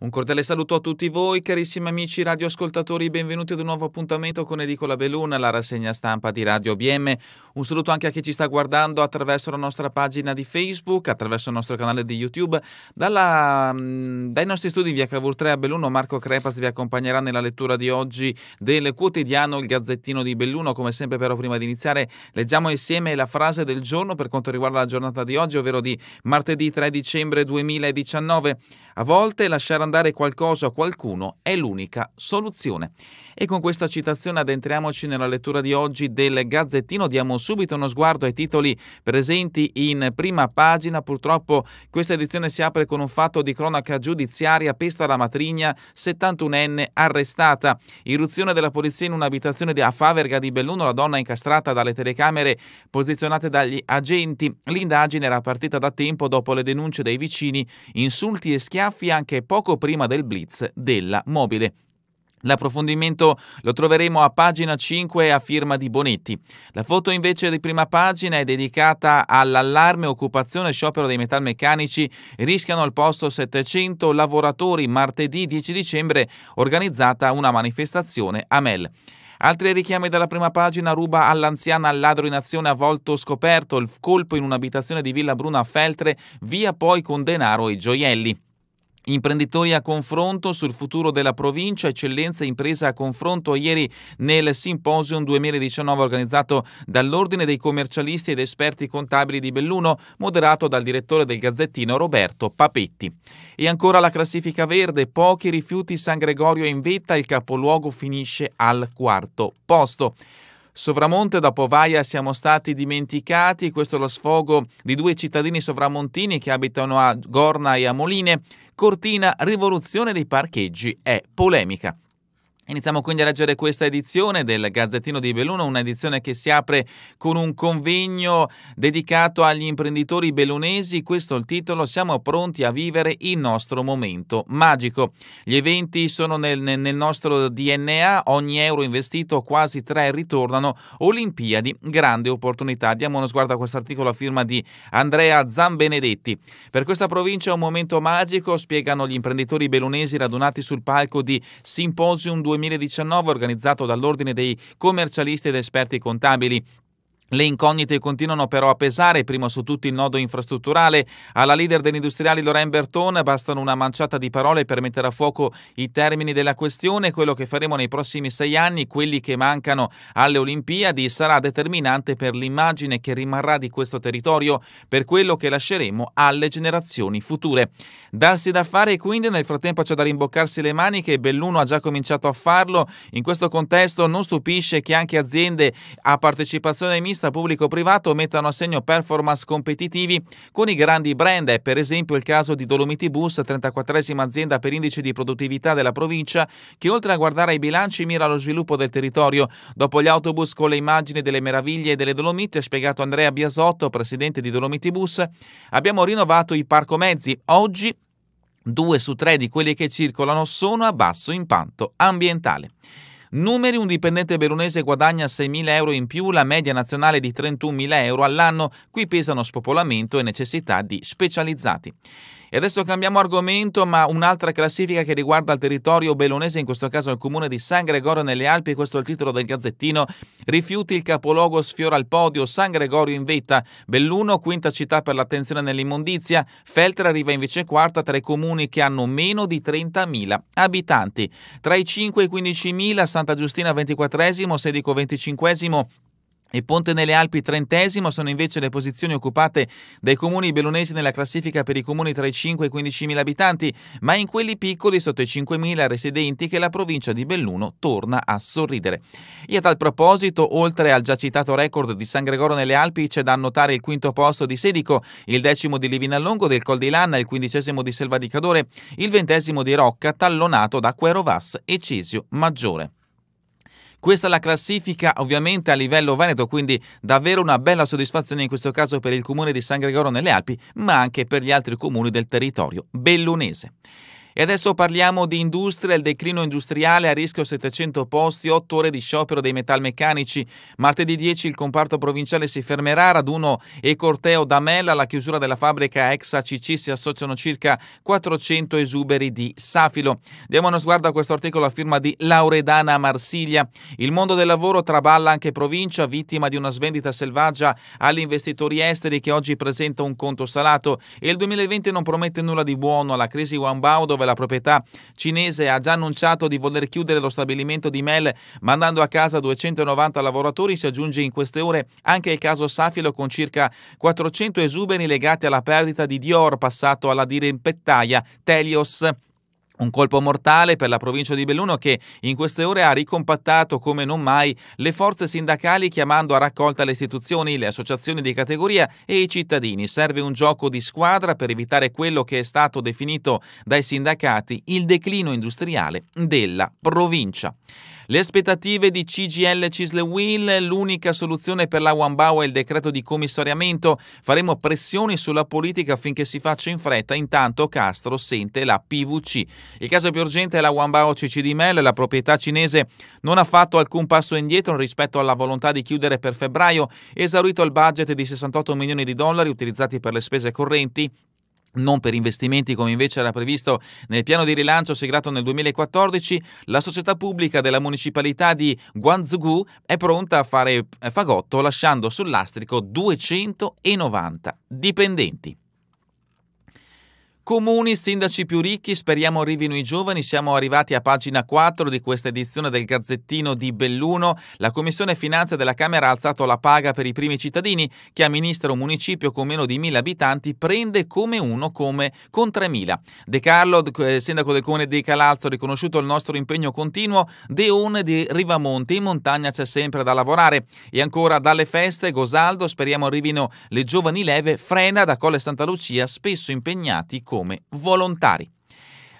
Un cordiale saluto a tutti voi, carissimi amici radioascoltatori, benvenuti ad un nuovo appuntamento con Edicola Belluna, la rassegna stampa di Radio BM. Un saluto anche a chi ci sta guardando attraverso la nostra pagina di Facebook, attraverso il nostro canale di YouTube. Dalla, mm, dai nostri studi via Cavour 3 a Belluno, Marco Crepas vi accompagnerà nella lettura di oggi del quotidiano Il Gazzettino di Belluno. Come sempre, però, prima di iniziare, leggiamo insieme la frase del giorno per quanto riguarda la giornata di oggi, ovvero di martedì 3 dicembre 2019. A volte lasciare andare qualcosa o qualcuno è l'unica soluzione. E con questa citazione addentriamoci nella lettura di oggi del Gazzettino. Diamo subito uno sguardo ai titoli presenti in prima pagina. Purtroppo questa edizione si apre con un fatto di cronaca giudiziaria. Pesta la matrigna, 71enne arrestata. Irruzione della polizia in un'abitazione a Faverga di Belluno. La donna incastrata dalle telecamere posizionate dagli agenti. L'indagine era partita da tempo dopo le denunce dei vicini, insulti e schiavi schiaffi anche poco prima del blitz della mobile. L'approfondimento lo troveremo a pagina 5 a firma di Bonetti. La foto invece di prima pagina è dedicata all'allarme occupazione sciopero dei metalmeccanici. Rischiano al posto 700 lavoratori. Martedì 10 dicembre organizzata una manifestazione a Mel. Altri richiami dalla prima pagina ruba all'anziana ladro in azione a volto scoperto, il colpo in un'abitazione di Villa Bruna a Feltre, via poi con denaro e gioielli. Imprenditori a confronto sul futuro della provincia, eccellenza impresa a confronto ieri nel Symposium 2019 organizzato dall'Ordine dei commercialisti ed esperti contabili di Belluno, moderato dal direttore del Gazzettino Roberto Papetti. E ancora la classifica verde, pochi rifiuti San Gregorio in vetta, il capoluogo finisce al quarto posto. Sovramonte dopo Vaia siamo stati dimenticati, questo è lo sfogo di due cittadini sovramontini che abitano a Gorna e a Moline, Cortina rivoluzione dei parcheggi è polemica. Iniziamo quindi a leggere questa edizione del Gazzettino di Belluno, un'edizione che si apre con un convegno dedicato agli imprenditori bellunesi. Questo è il titolo, siamo pronti a vivere il nostro momento magico. Gli eventi sono nel, nel nostro DNA, ogni euro investito quasi tre ritornano. Olimpiadi, grande opportunità. Diamo uno sguardo a questo articolo a firma di Andrea Zambenedetti. Per questa provincia è un momento magico, spiegano gli imprenditori bellunesi radunati sul palco di Symposium 2020 2019 organizzato dall'Ordine dei commercialisti ed esperti contabili le incognite continuano però a pesare, prima su tutti il nodo infrastrutturale. Alla leader degli industriali Lorraine Berton bastano una manciata di parole per mettere a fuoco i termini della questione. Quello che faremo nei prossimi sei anni, quelli che mancano alle Olimpiadi, sarà determinante per l'immagine che rimarrà di questo territorio, per quello che lasceremo alle generazioni future. Darsi da fare quindi, nel frattempo c'è da rimboccarsi le maniche e Belluno ha già cominciato a farlo. In questo contesto non stupisce che anche aziende a partecipazione ai vista pubblico-privato mettano a segno performance competitivi con i grandi brand. È per esempio il caso di Dolomiti Bus, 34esima azienda per indice di produttività della provincia, che oltre a guardare ai bilanci mira allo sviluppo del territorio. Dopo gli autobus con le immagini delle meraviglie e delle Dolomiti, ha spiegato Andrea Biasotto, presidente di Dolomiti Bus, abbiamo rinnovato i parco mezzi. Oggi due su tre di quelli che circolano sono a basso impatto ambientale. Numeri, un dipendente veronese guadagna 6.000 euro in più, la media nazionale di 31.000 euro all'anno, qui pesano spopolamento e necessità di specializzati. E adesso cambiamo argomento, ma un'altra classifica che riguarda il territorio bellonese, in questo caso il comune di San Gregorio nelle Alpi, questo è il titolo del Gazzettino. Rifiuti il capoluogo sfiora il podio, San Gregorio in vetta, Belluno quinta città per l'attenzione nell'immondizia, Feltre arriva invece quarta tra i comuni che hanno meno di 30.000 abitanti. Tra i 5 e i 15.000 Santa Giustina 24esimo, Sedico 25esimo, e Ponte nelle Alpi trentesimo sono invece le posizioni occupate dai comuni bellunesi nella classifica per i comuni tra i 5 e i 15 mila abitanti, ma in quelli piccoli sotto i 5 mila residenti che la provincia di Belluno torna a sorridere. E a tal proposito, oltre al già citato record di San Gregorio nelle Alpi, c'è da annotare il quinto posto di Sedico, il decimo di Livinallongo del Col di Lanna, il quindicesimo di Selva di Cadore, il ventesimo di Rocca, tallonato da Querovas e Cesio Maggiore. Questa è la classifica ovviamente a livello veneto, quindi davvero una bella soddisfazione in questo caso per il comune di San Gregorio nelle Alpi, ma anche per gli altri comuni del territorio bellunese. E adesso parliamo di industria, il declino industriale a rischio 700 posti, 8 ore di sciopero dei metalmeccanici. Martedì 10 il comparto provinciale si fermerà, raduno e corteo da Mella, alla chiusura della fabbrica ex ACC si associano circa 400 esuberi di Safilo. Diamo uno sguardo a questo articolo a firma di Lauredana Marsiglia. Il mondo del lavoro traballa anche provincia, vittima di una svendita selvaggia agli investitori esteri che oggi presenta un conto salato e il 2020 non promette nulla di buono. La crisi Wambaudo dove la proprietà cinese ha già annunciato di voler chiudere lo stabilimento di Mel mandando a casa 290 lavoratori, si aggiunge in queste ore anche il caso Safilo con circa 400 esuberi legati alla perdita di Dior passato alla dirimpettaia Telios un colpo mortale per la provincia di Belluno che in queste ore ha ricompattato come non mai le forze sindacali chiamando a raccolta le istituzioni, le associazioni di categoria e i cittadini. Serve un gioco di squadra per evitare quello che è stato definito dai sindacati il declino industriale della provincia. Le aspettative di CGL Cisle Will, l'unica soluzione per la Wambau è il decreto di commissariamento. Faremo pressioni sulla politica affinché si faccia in fretta, intanto Castro sente la PVC. Il caso più urgente è la Wambau CCD Mel, la proprietà cinese non ha fatto alcun passo indietro rispetto alla volontà di chiudere per febbraio, esaurito il budget di 68 milioni di dollari utilizzati per le spese correnti, non per investimenti come invece era previsto nel piano di rilancio siglato nel 2014, la società pubblica della municipalità di Guangzhou è pronta a fare fagotto lasciando sul lastrico 290 dipendenti. Comuni, sindaci più ricchi, speriamo arrivino i giovani. Siamo arrivati a pagina 4 di questa edizione del Gazzettino di Belluno. La Commissione Finanze della Camera ha alzato la paga per i primi cittadini che amministra un municipio con meno di 1000 abitanti prende come uno come con 3000. De Carlo, eh, sindaco del comune di Calalzo, riconosciuto il nostro impegno continuo. De Un di Rivamonte, in montagna c'è sempre da lavorare. E ancora dalle feste, Gosaldo, speriamo arrivino le giovani leve, frena da Colle Santa Lucia, spesso impegnati come volontari.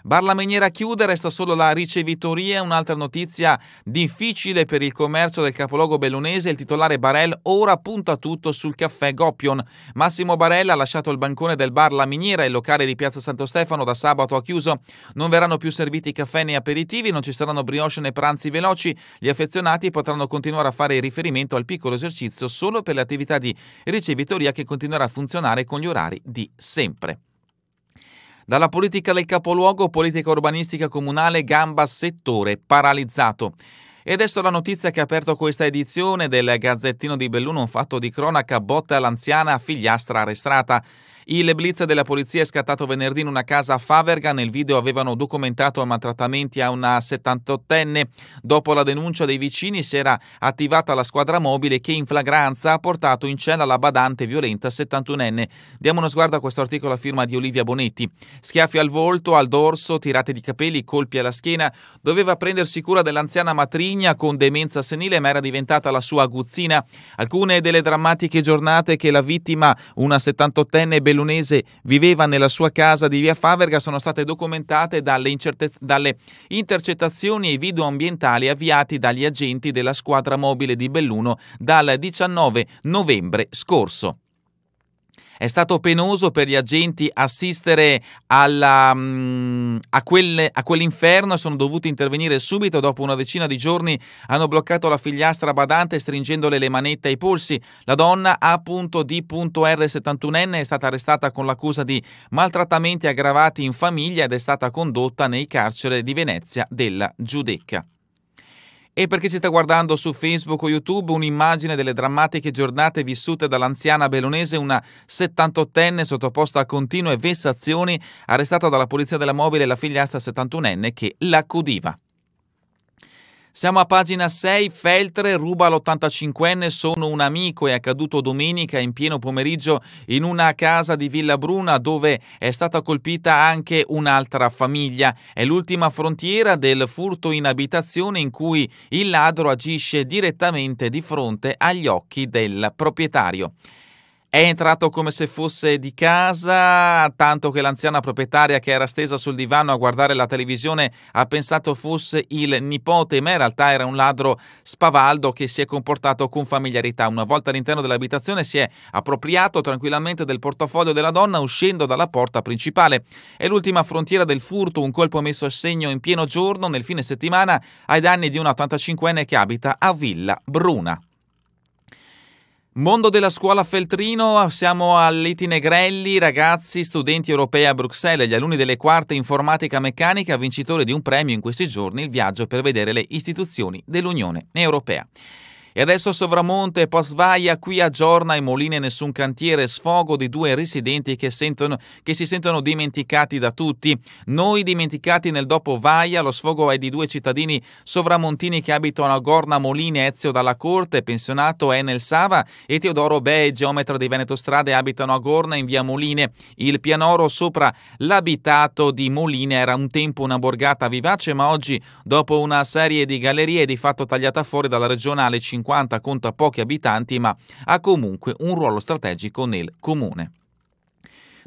Barla Meniera chiude, resta solo la ricevitoria, un'altra notizia difficile per il commercio del capoluogo bellunese, il titolare Barel ora punta tutto sul caffè Goppion. Massimo Barel ha lasciato il bancone del bar La Miniera, il locale di Piazza Santo Stefano da sabato ha chiuso, non verranno più serviti caffè né aperitivi, non ci saranno brioche né pranzi veloci, gli affezionati potranno continuare a fare riferimento al piccolo esercizio solo per le attività di ricevitoria che continuerà a funzionare con gli orari di sempre. Dalla politica del capoluogo, politica urbanistica comunale, gamba settore paralizzato. E adesso la notizia che ha aperto questa edizione del Gazzettino di Belluno, un fatto di cronaca, botta all'anziana figliastra arrestata. Il blitz della polizia è scattato venerdì in una casa a Faverga. Nel video avevano documentato maltrattamenti a una 78enne. Dopo la denuncia dei vicini si era attivata la squadra mobile che in flagranza ha portato in cella la badante violenta 71enne. Diamo uno sguardo a questo articolo a firma di Olivia Bonetti. Schiaffi al volto, al dorso, tirate di capelli, colpi alla schiena. Doveva prendersi cura dell'anziana matrigna con demenza senile ma era diventata la sua aguzzina. Alcune delle drammatiche giornate che la vittima, una 78enne bellunese viveva nella sua casa di via Faverga sono state documentate dalle, incerte... dalle intercettazioni e video ambientali avviati dagli agenti della squadra mobile di Belluno dal 19 novembre scorso. È stato penoso per gli agenti assistere alla, mm, a, quelle, a quell'inferno, sono dovuti intervenire subito, dopo una decina di giorni hanno bloccato la figliastra badante stringendole le manette ai polsi. La donna A.D.R. 71enne è stata arrestata con l'accusa di maltrattamenti aggravati in famiglia ed è stata condotta nei carcere di Venezia della Giudecca. E per chi ci sta guardando su Facebook o YouTube, un'immagine delle drammatiche giornate vissute dall'anziana belonese, una 78enne sottoposta a continue vessazioni, arrestata dalla polizia della mobile e la figliastra 71enne che l'accudiva. Siamo a pagina 6, Feltre ruba l'85enne, sono un amico, è accaduto domenica in pieno pomeriggio in una casa di Villa Bruna dove è stata colpita anche un'altra famiglia. È l'ultima frontiera del furto in abitazione in cui il ladro agisce direttamente di fronte agli occhi del proprietario. È entrato come se fosse di casa, tanto che l'anziana proprietaria che era stesa sul divano a guardare la televisione ha pensato fosse il nipote, ma in realtà era un ladro spavaldo che si è comportato con familiarità. Una volta all'interno dell'abitazione si è appropriato tranquillamente del portafoglio della donna uscendo dalla porta principale. È l'ultima frontiera del furto, un colpo messo a segno in pieno giorno nel fine settimana ai danni di una 85enne che abita a Villa Bruna. Mondo della scuola Feltrino, siamo all'Itine Grelli, ragazzi, studenti europei a Bruxelles, gli alunni delle quarte informatica meccanica, vincitori di un premio in questi giorni, il viaggio per vedere le istituzioni dell'Unione Europea. E adesso Sovramonte e Pasvaia qui a Giorna e Moline nessun cantiere, sfogo di due residenti che, sentono, che si sentono dimenticati da tutti. Noi dimenticati nel dopo Vaia, lo sfogo è di due cittadini sovramontini che abitano a Gorna Moline, Ezio Dalla Corte, pensionato Enel Sava e Teodoro Bei, geometra di Veneto Strade, abitano a Gorna in via Moline. Il pianoro sopra l'abitato di Moline era un tempo una borgata vivace, ma oggi dopo una serie di gallerie di fatto tagliata fuori dalla regionale 50 50 conta pochi abitanti ma ha comunque un ruolo strategico nel comune.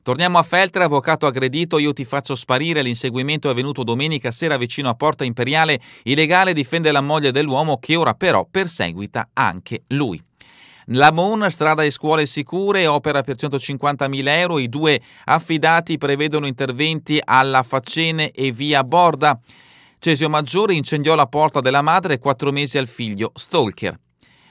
Torniamo a Feltre, avvocato aggredito, io ti faccio sparire. L'inseguimento è avvenuto domenica sera vicino a Porta Imperiale. Il legale difende la moglie dell'uomo che ora però perseguita anche lui. La MON, strada e scuole sicure, opera per 150.000 euro. I due affidati prevedono interventi alla Faccene e via Borda. Cesio Maggiore incendiò la porta della madre e quattro mesi al figlio, Stalker.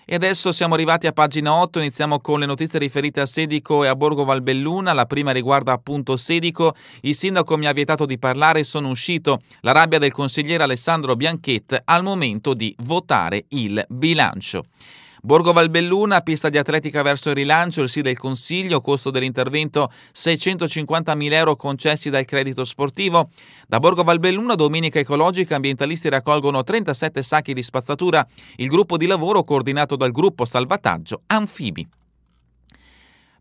E adesso siamo arrivati a pagina 8, iniziamo con le notizie riferite a Sedico e a Borgo Valbelluna. La prima riguarda appunto Sedico. Il sindaco mi ha vietato di parlare, sono uscito. La rabbia del consigliere Alessandro Bianchetti al momento di votare il bilancio. Borgo Valbelluna, pista di atletica verso il rilancio, il sì del Consiglio, costo dell'intervento 650.000 euro concessi dal credito sportivo. Da Borgo Valbelluna, domenica ecologica, ambientalisti raccolgono 37 sacchi di spazzatura. Il gruppo di lavoro coordinato dal gruppo salvataggio Anfibi.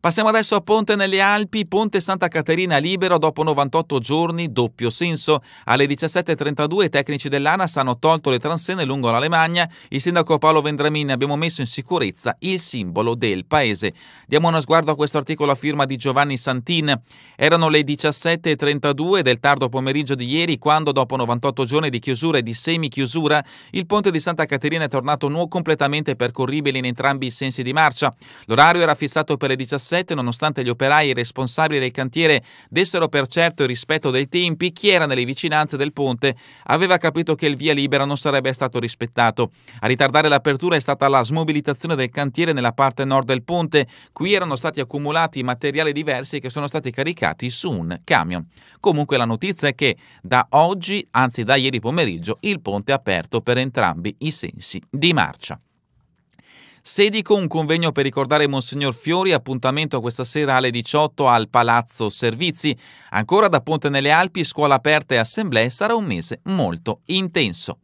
Passiamo adesso a Ponte nelle Alpi, Ponte Santa Caterina libero dopo 98 giorni, doppio senso. Alle 17.32 i tecnici dell'ANAS hanno tolto le transene lungo l'Alemagna. Il sindaco Paolo Vendramini abbiamo messo in sicurezza il simbolo del paese. Diamo uno sguardo a questo articolo a firma di Giovanni Santin. Erano le 17.32 del tardo pomeriggio di ieri quando dopo 98 giorni di chiusura e di semichiusura il ponte di Santa Caterina è tornato nuovo completamente percorribile in entrambi i sensi di marcia. L'orario era fissato per le 17.00 2017, nonostante gli operai responsabili del cantiere dessero per certo il rispetto dei tempi, chi era nelle vicinanze del ponte aveva capito che il via libera non sarebbe stato rispettato. A ritardare l'apertura è stata la smobilitazione del cantiere nella parte nord del ponte. Qui erano stati accumulati materiali diversi che sono stati caricati su un camion. Comunque la notizia è che da oggi, anzi da ieri pomeriggio, il ponte è aperto per entrambi i sensi di marcia. Sedico un convegno per ricordare Monsignor Fiori, appuntamento questa sera alle 18 al Palazzo Servizi. Ancora da Ponte nelle Alpi, scuola aperta e assemblee sarà un mese molto intenso.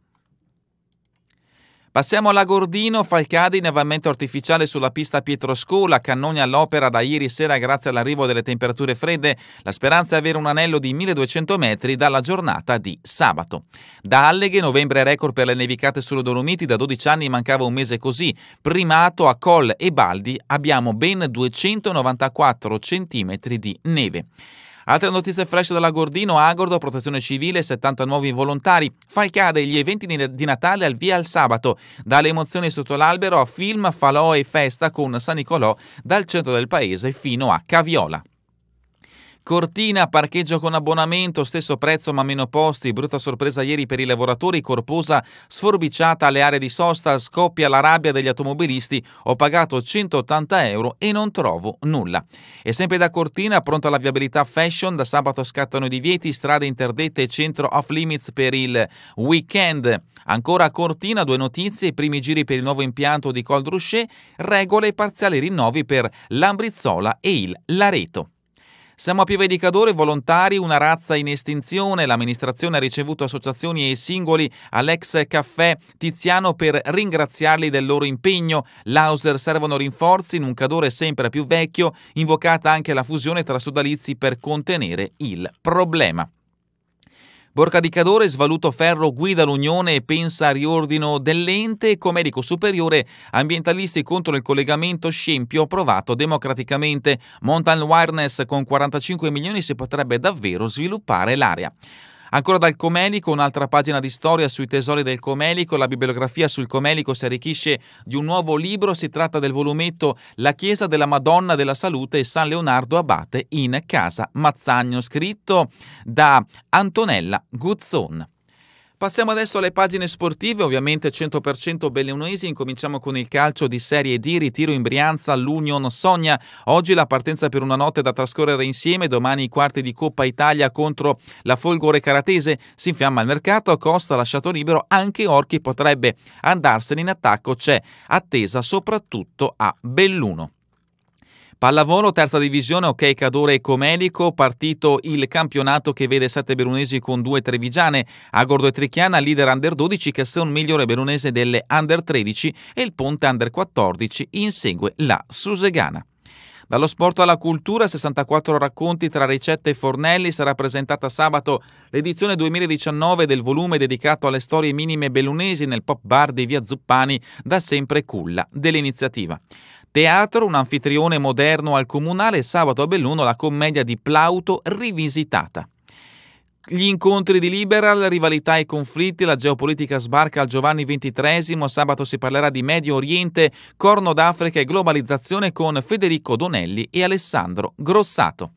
Passiamo alla Gordino, Falcade in artificiale sulla pista Pietroscola, cannoni all'opera da ieri sera grazie all'arrivo delle temperature fredde, la speranza è avere un anello di 1200 metri dalla giornata di sabato. Da Alleghe, novembre record per le nevicate sulle Dolomiti, da 12 anni mancava un mese così, primato a Col e Baldi abbiamo ben 294 cm di neve. Altre notizie fresh dalla Gordino, Agordo, protezione civile, 70 nuovi volontari, Falcade, gli eventi di Natale al via al sabato, dalle emozioni sotto l'albero a film, falò e festa con San Nicolò dal centro del paese fino a Caviola. Cortina, parcheggio con abbonamento, stesso prezzo ma meno posti, brutta sorpresa ieri per i lavoratori, corposa, sforbiciata alle aree di sosta, scoppia la rabbia degli automobilisti, ho pagato 180 euro e non trovo nulla. E sempre da Cortina, pronta la viabilità fashion, da sabato scattano i divieti, strade interdette e centro off limits per il weekend. Ancora a Cortina, due notizie, primi giri per il nuovo impianto di Cold Rocher, regole e parziali rinnovi per Lambrizzola e il Lareto. Siamo a Pieve di Cadore, volontari, una razza in estinzione. L'amministrazione ha ricevuto associazioni e singoli all'ex caffè Tiziano per ringraziarli del loro impegno. L'Auser servono rinforzi in un cadore sempre più vecchio, invocata anche la fusione tra sodalizi per contenere il problema. Borcadicadore Ferro guida l'Unione e pensa al riordino dell'ente. Comerico Superiore, ambientalisti contro il collegamento Scempio approvato democraticamente. Mountain Wireless con 45 milioni si potrebbe davvero sviluppare l'area. Ancora dal Comelico, un'altra pagina di storia sui tesori del Comelico, la bibliografia sul Comelico si arricchisce di un nuovo libro, si tratta del volumetto La Chiesa della Madonna della Salute e San Leonardo Abate in Casa Mazzagno, scritto da Antonella Guzzon. Passiamo adesso alle pagine sportive, ovviamente 100% bellunesi, incominciamo con il calcio di Serie D, ritiro in Brianza, l'Union Sogna, oggi la partenza per una notte da trascorrere insieme, domani i quarti di Coppa Italia contro la Folgore Caratese, si infiamma il mercato, Costa lasciato libero, anche Orchi potrebbe andarsene in attacco, c'è attesa soprattutto a Belluno. Pallavolo, terza divisione, ok Cadore e Comelico, partito il campionato che vede sette berunesi con due trevigiane, Agordo e Trichiana, leader under 12, che è un migliore berunese delle under 13 e il Ponte under 14, insegue la Susegana. Dallo sport alla cultura, 64 racconti tra ricette e fornelli, sarà presentata sabato l'edizione 2019 del volume dedicato alle storie minime bellunesi nel pop bar di Via Zuppani, da sempre culla dell'iniziativa. Teatro, un anfitrione moderno al comunale, sabato a Belluno la commedia di Plauto rivisitata. Gli incontri di Liberal, rivalità e conflitti, la geopolitica sbarca al Giovanni XXIII, sabato si parlerà di Medio Oriente, Corno d'Africa e globalizzazione con Federico Donelli e Alessandro Grossato.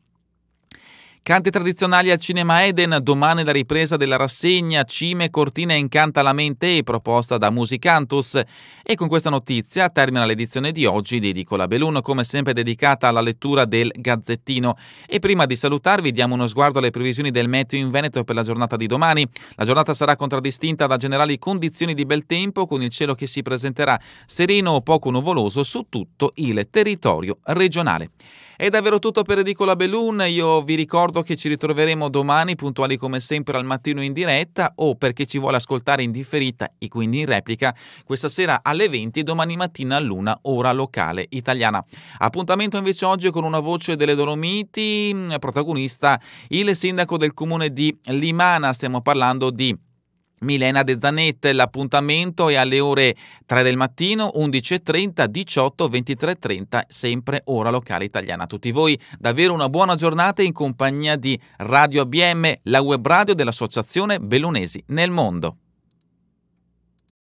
Canti tradizionali al Cinema Eden, domani la ripresa della rassegna Cime Cortina e incanta la mente proposta da Musicantus. E con questa notizia termina l'edizione di oggi di Edicola Belun, come sempre dedicata alla lettura del Gazzettino. E prima di salutarvi diamo uno sguardo alle previsioni del meteo in Veneto per la giornata di domani. La giornata sarà contraddistinta da generali condizioni di bel tempo con il cielo che si presenterà sereno o poco nuvoloso su tutto il territorio regionale. È davvero tutto per Edicola Belloon, io vi ricordo che ci ritroveremo domani puntuali come sempre al mattino in diretta o per chi ci vuole ascoltare in differita e quindi in replica questa sera alle 20 e domani mattina all'una ora locale italiana. Appuntamento invece oggi con una voce delle Dolomiti, mm, protagonista il sindaco del comune di Limana, stiamo parlando di Milena De Zanette, l'appuntamento è alle ore 3 del mattino, 11.30, 18, 23.30, sempre ora locale italiana. A tutti voi davvero una buona giornata in compagnia di Radio ABM, la web radio dell'Associazione Bellunesi nel mondo.